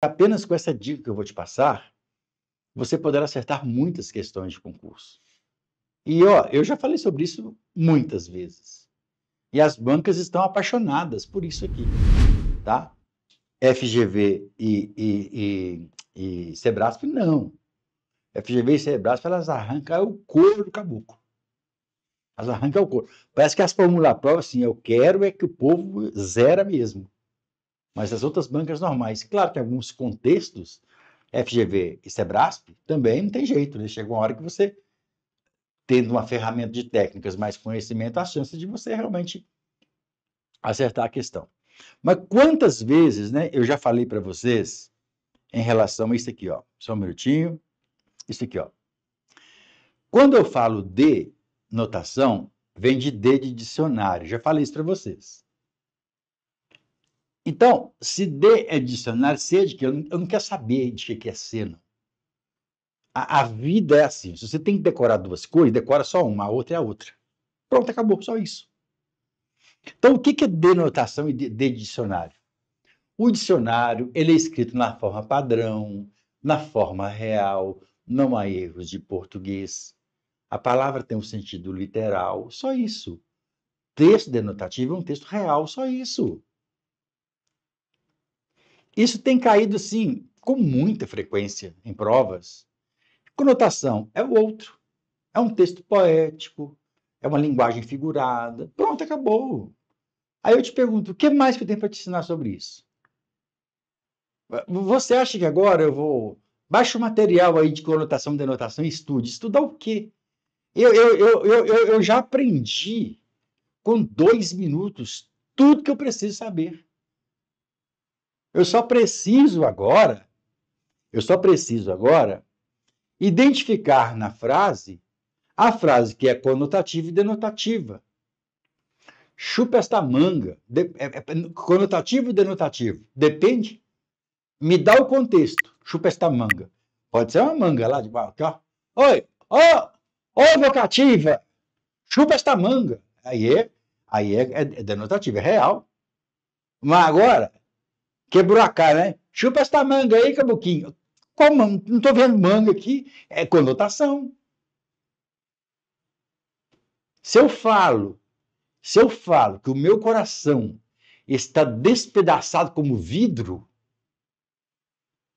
Apenas com essa dica que eu vou te passar, você poderá acertar muitas questões de concurso. E ó, eu já falei sobre isso muitas vezes. E as bancas estão apaixonadas por isso aqui, tá? FGV e, e, e, e Sebrasp, não. FGV e Sebrasp, elas arrancam o couro do caboclo. Elas arrancam o couro. Parece que as formulas prova assim, eu quero é que o povo zera mesmo mas as outras bancas normais. Claro que em alguns contextos, FGV e Sebrasp, também não tem jeito, né? Chega uma hora que você, tendo uma ferramenta de técnicas mais conhecimento, a chance de você realmente acertar a questão. Mas quantas vezes, né, eu já falei para vocês em relação a isso aqui, ó. Só um minutinho. Isso aqui, ó. Quando eu falo de notação, vem de D de dicionário. Já falei isso para vocês. Então, se D é dicionário, sede, é que eu não, eu não quero saber de que, é seno. A, a, vida é assim. Se você tem que decorar duas coisas, decora só uma, a outra é a outra. Pronto, acabou, só isso. Então, o que, é denotação e D de dicionário? O dicionário ele é escrito na forma padrão, na forma real, não há erros de português. A palavra tem um sentido literal, só isso. Texto denotativo é um texto real, só isso. Isso tem caído, sim, com muita frequência em provas. Conotação é o outro. É um texto poético, é uma linguagem figurada. Pronto, acabou. Aí eu te pergunto, o que mais que eu tenho para te ensinar sobre isso? Você acha que agora eu vou. Baixa o material aí de conotação, denotação e estude. Estudar o quê? Eu, eu, eu, eu, eu já aprendi com dois minutos tudo que eu preciso saber. Eu só preciso agora, eu só preciso agora identificar na frase a frase que é conotativa e denotativa. Chupa esta manga. É, é, é, conotativo e denotativo. Depende. Me dá o contexto. Chupa esta manga. Pode ser uma manga lá de baixo. Ó. Oi, Ô, ó, vocativa. Chupa esta manga. Aí é, aí é, é denotativo, é real. Mas agora, Quebrou a cara, né? Chupa esta manga aí, caboquinho. Qual manga? Não estou vendo manga aqui. É conotação. Se eu falo, se eu falo que o meu coração está despedaçado como vidro,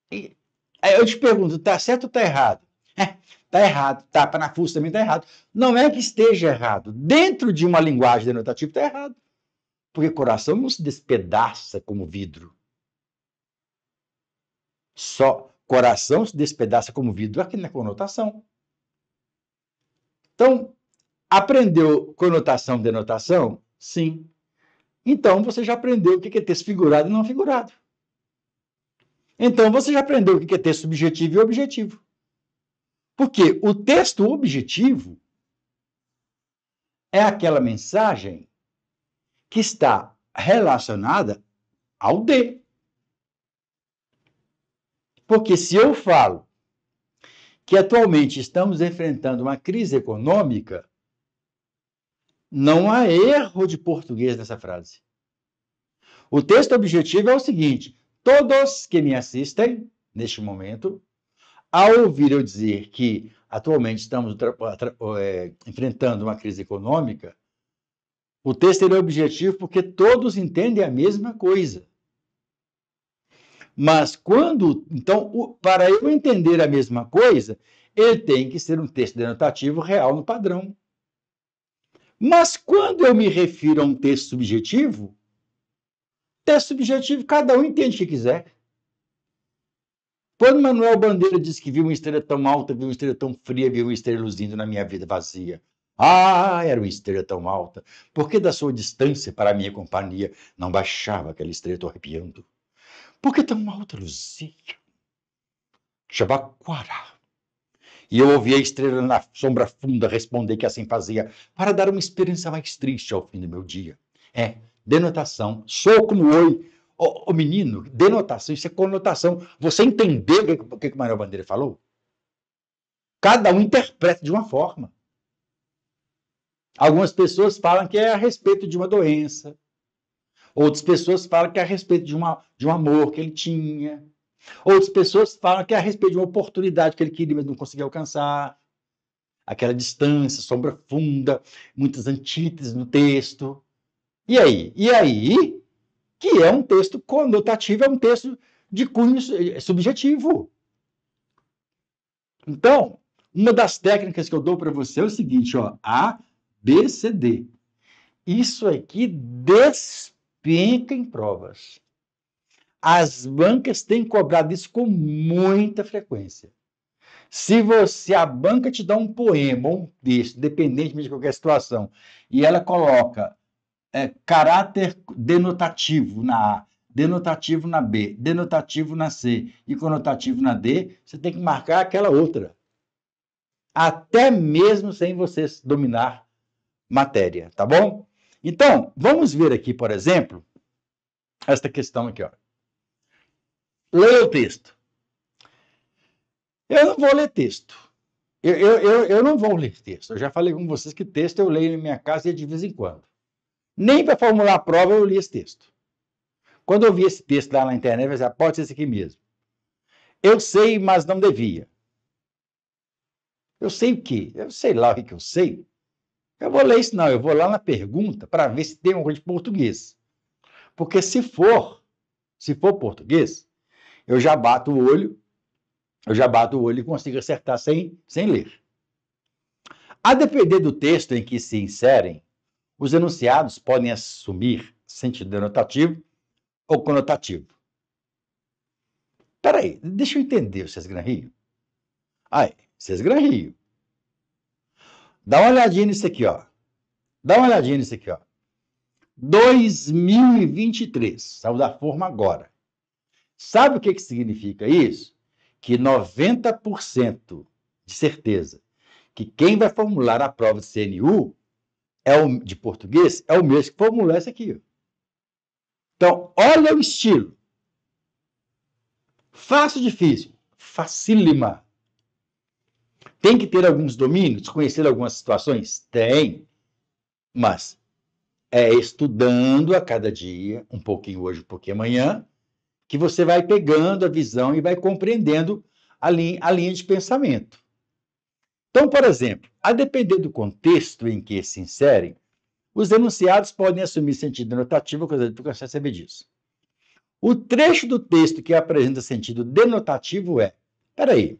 eu te pergunto, tá certo ou tá errado? É, tá errado, tapa na fuça também tá errado. Não é que esteja errado. Dentro de uma linguagem denotativa tá errado. Porque coração não se despedaça como vidro. Só coração se despedaça como vidro, aqui na é conotação. Então, aprendeu conotação, denotação? Sim. Então, você já aprendeu o que é texto figurado e não figurado. Então, você já aprendeu o que é texto subjetivo e objetivo. Porque o texto objetivo é aquela mensagem que está relacionada ao D. Porque se eu falo que atualmente estamos enfrentando uma crise econômica, não há erro de português nessa frase. O texto objetivo é o seguinte: todos que me assistem neste momento, ao ouvir eu dizer que atualmente estamos é, enfrentando uma crise econômica, o texto é objetivo porque todos entendem a mesma coisa. Mas quando. Então, o, para eu entender a mesma coisa, ele tem que ser um texto denotativo real no padrão. Mas quando eu me refiro a um texto subjetivo, texto subjetivo, cada um entende o que quiser. Quando Manuel Bandeira diz que viu uma estrela tão alta, viu uma estrela tão fria, viu uma estrela luzindo na minha vida vazia. Ah, era uma estrela tão alta, porque da sua distância para a minha companhia não baixava aquela estrela arrepiando porque que tão outra luzinha. Jabaquara. E eu ouvi a estrela na sombra funda responder que assim fazia, para dar uma experiência mais triste ao fim do meu dia. É, denotação, sou como oi. O, menino, denotação, isso é conotação. Você entendeu o que, que, que o Manuel Bandeira falou? Cada um interpreta de uma forma. Algumas pessoas falam que é a respeito de uma doença, Outras pessoas falam que é a respeito de, uma, de um amor que ele tinha. Outras pessoas falam que é a respeito de uma oportunidade que ele queria, mas não conseguia alcançar. Aquela distância, sombra funda, muitas antíteses no texto. E aí? E aí? Que é um texto conotativo, é um texto de cunho eh, subjetivo. Então, uma das técnicas que eu dou para você é o seguinte, ó, A, B, C, D. Isso aqui des penca em provas. As bancas têm cobrado isso com muita frequência. Se você, a banca te dá um poema, um texto, independentemente de qualquer situação, e ela coloca é, caráter denotativo na A, denotativo na B, denotativo na C e conotativo na D, você tem que marcar aquela outra. Até mesmo sem você dominar matéria, tá bom? Então, vamos ver aqui, por exemplo, esta questão aqui. Ó. Leia o texto. Eu não vou ler texto. Eu, eu, eu, eu, não vou ler texto. Eu já falei com vocês que texto eu leio em minha casa e é de vez em quando. Nem para formular a prova eu li esse texto. Quando eu vi esse texto lá na internet, eu pensei, assim, ah, pode ser esse aqui mesmo. Eu sei, mas não devia. Eu sei o quê? Eu sei lá o que eu sei. Eu vou ler isso, não. Eu vou lá na pergunta para ver se tem alguma coisa de português. Porque se for, se for português, eu já bato o olho, eu já bato o olho e consigo acertar sem, sem ler. A depender do texto em que se inserem, os enunciados podem assumir sentido denotativo ou conotativo. Peraí, deixa eu entender, vocês Gran Rio. Aí, vocês Gran Rio. Dá uma olhadinha nisso aqui, ó. Dá uma olhadinha nisso aqui, ó. 2023. Saiu da forma agora. Sabe o que, que significa isso? Que 90% de certeza que quem vai formular a prova de CNU é o, de português é o mesmo que formulou essa aqui. Então, olha o estilo. Fácil, difícil. Facílima. Tem que ter alguns domínios, conhecer algumas situações? Tem. Mas é estudando a cada dia, um pouquinho hoje, um pouquinho amanhã, que você vai pegando a visão e vai compreendendo a linha, a linha de pensamento. Então, por exemplo, a depender do contexto em que se inserem, os enunciados podem assumir sentido denotativo, coisa educação processo saber disso. O trecho do texto que apresenta sentido denotativo é: peraí,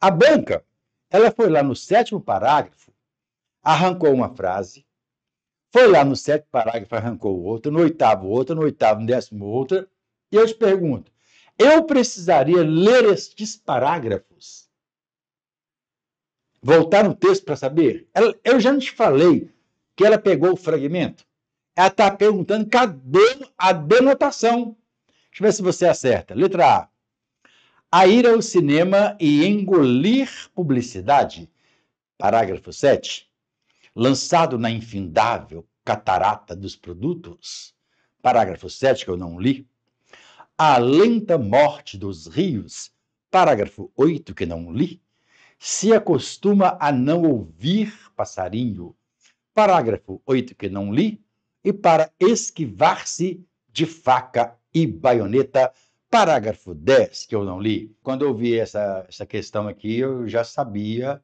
a banca, ela foi lá no sétimo parágrafo, arrancou uma frase, foi lá no sétimo parágrafo, arrancou outra, no oitavo outra, no oitavo, no décimo outra, e eu te pergunto, eu precisaria ler estes parágrafos? Voltar no texto para saber? Ela, eu já não te falei que ela pegou o fragmento. Ela está perguntando cadê a denotação. Deixa eu ver se você acerta. Letra A a ir ao cinema e engolir publicidade. Parágrafo 7. Lançado na infindável catarata dos produtos. Parágrafo 7, que eu não li. A lenta morte dos rios. Parágrafo 8, que não li. Se acostuma a não ouvir passarinho. Parágrafo 8, que não li. E para esquivar-se de faca e baioneta Parágrafo 10, que eu não li, quando eu vi essa, essa questão aqui, eu já sabia,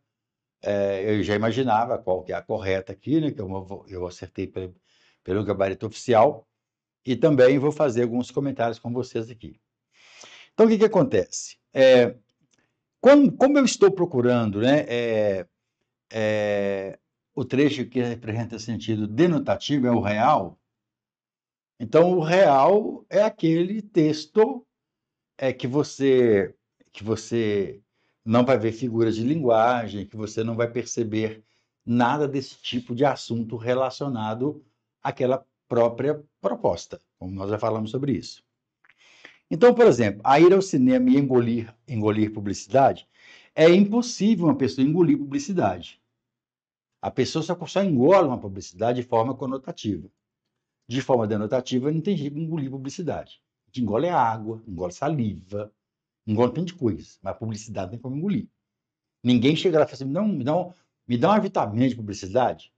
é, eu já imaginava qual que é a correta aqui, né, que eu, eu acertei pelo, pelo gabarito oficial, e também vou fazer alguns comentários com vocês aqui. Então, o que, que acontece? É, como, como eu estou procurando né, é, é, o trecho que representa sentido denotativo, é o real, então o real é aquele texto é que você que você não vai ver figuras de linguagem, que você não vai perceber nada desse tipo de assunto relacionado àquela própria proposta, como nós já falamos sobre isso. Então, por exemplo, a ir ao cinema e engolir, engolir publicidade, é impossível uma pessoa engolir publicidade. A pessoa só, só engola uma publicidade de forma conotativa. De forma denotativa, não tem jeito de engolir publicidade gente engole água, engole saliva, engole um monte de coisa, mas a publicidade tem como é engolir. Ninguém chega lá e fala assim, não, me dá, um, me dá uma vitamina de publicidade.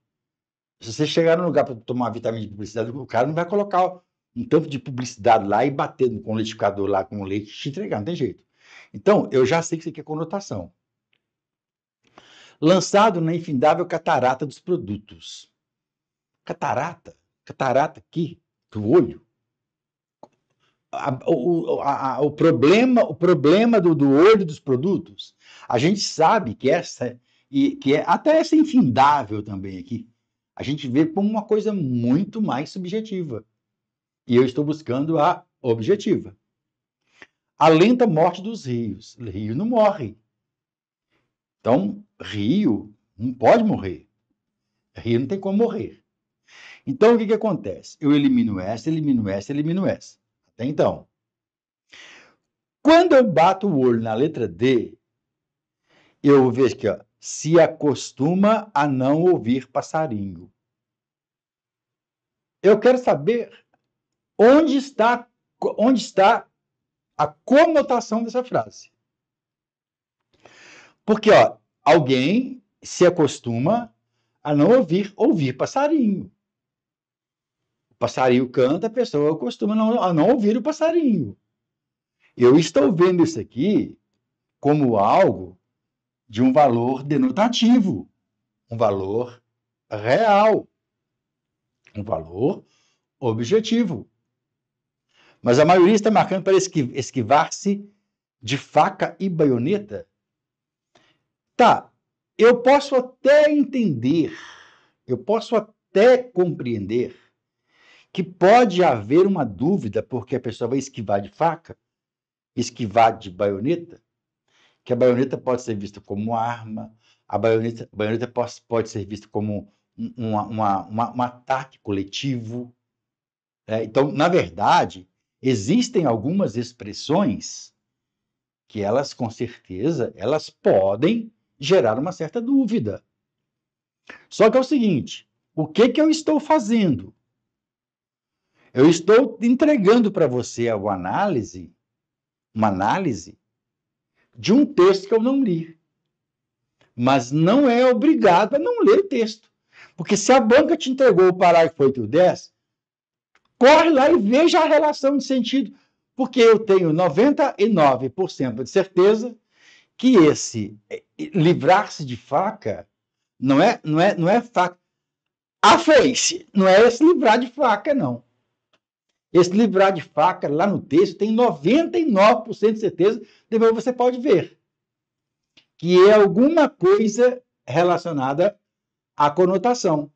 Se você chegar no lugar para tomar vitamina de publicidade, o cara não vai colocar um tanto de publicidade lá e bater com o liquidificador lá com o leite te entregar, não tem jeito. Então, eu já sei que isso aqui é conotação. Lançado na infindável catarata dos produtos. Catarata? Catarata aqui, do olho a, o, a, o problema, o problema do, do olho dos produtos, a gente sabe que essa e que é até essa infindável também aqui. A gente vê como uma coisa muito mais subjetiva. E eu estou buscando a objetiva. A lenta morte dos rios. Rio não morre. Então, rio não pode morrer. Rio não tem como morrer. Então, o que, que acontece? Eu elimino essa, elimino essa, elimino essa. Até então. Quando eu bato o olho na letra D, eu vejo que ó, se acostuma a não ouvir passarinho. Eu quero saber onde está, onde está a conotação dessa frase. Porque ó, alguém se acostuma a não ouvir ouvir passarinho passarinho canta, a pessoa costuma não, não ouvir o passarinho. Eu estou vendo isso aqui como algo de um valor denotativo, um valor real, um valor objetivo. Mas a maioria está marcando para esquivar-se de faca e baioneta. Tá, eu posso até entender, eu posso até compreender que pode haver uma dúvida, porque a pessoa vai esquivar de faca, esquivar de baioneta, que a baioneta pode ser vista como arma, a baioneta, a baioneta pode, pode ser vista como um, uma, uma, um ataque coletivo. É, então, na verdade, existem algumas expressões que elas, com certeza, elas podem gerar uma certa dúvida. Só que é o seguinte, o que, que eu estou fazendo? Eu estou entregando para você a análise, uma análise de um texto que eu não li. Mas não é obrigado a não ler o texto. Porque se a banca te entregou o parágrafo 8 e 10, corre lá e veja a relação de sentido. Porque eu tenho 99% de certeza que esse eh, livrar-se de faca não é, não é, não é faca. A face, não é esse livrar de faca, não. Esse livrar de faca lá no texto tem 99% de certeza, depois você pode ver, que é alguma coisa relacionada à conotação,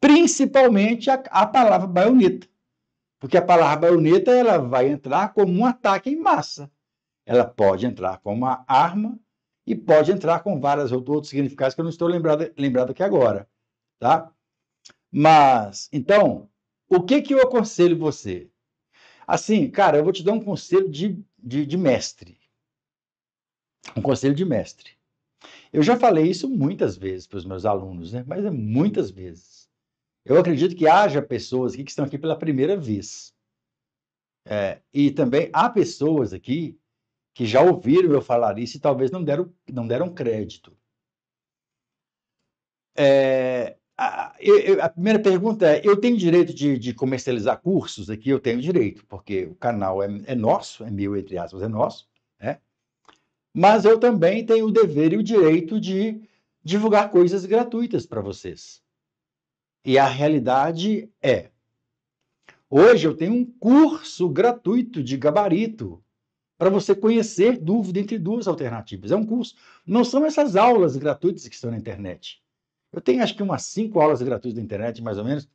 principalmente a, a palavra baioneta, porque a palavra baioneta ela vai entrar como um ataque em massa, ela pode entrar como uma arma e pode entrar com vários outros significados que eu não estou lembrado, lembrado aqui agora, tá? Mas, então, o que, que eu aconselho você? Assim, cara, eu vou te dar um conselho de, de, de mestre. Um conselho de mestre. Eu já falei isso muitas vezes para os meus alunos, né? mas é muitas vezes. Eu acredito que haja pessoas aqui que estão aqui pela primeira vez. É, e também há pessoas aqui que já ouviram eu falar isso e talvez não deram, não deram crédito. É, a, a, primeira pergunta é: eu tenho direito de, de, comercializar cursos aqui? Eu tenho direito, porque o canal é, é nosso, é meu, entre aspas, é nosso, né? Mas eu também tenho o dever e o direito de divulgar coisas gratuitas para vocês. E a realidade é: hoje eu tenho um curso gratuito de gabarito para você conhecer dúvida entre duas alternativas. É um curso. Não são essas aulas gratuitas que estão na internet. Eu tenho acho que umas cinco aulas gratuitas na internet, mais ou menos.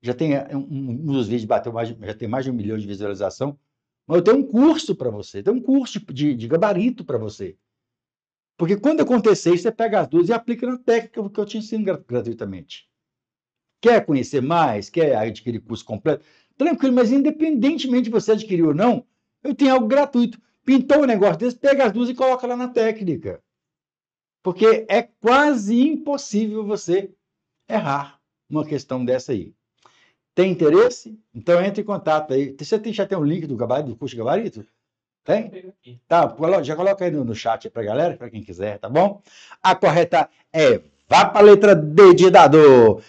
Já tem é, um, um dos vídeos bateu mais, já tem mais de um milhão de visualização. Mas eu tenho um curso para você, tenho um curso de, de gabarito para você. Porque quando acontecer, você pega as duas e aplica na técnica que eu te ensino gratuitamente. Quer conhecer mais? Quer adquirir curso completo? Tranquilo, mas independentemente de você adquirir ou não, eu tenho algo gratuito. Pintou um negócio desse, pega as duas e coloca lá na técnica porque é quase impossível você errar uma questão dessa aí. Tem interesse? Então entre em contato aí. Você tem, já tem um link do gabarito, do curso de gabarito? Tem? Tá, já coloca aí no, no chat para galera, para quem quiser, tá bom? A correta é vá para a letra D de dado.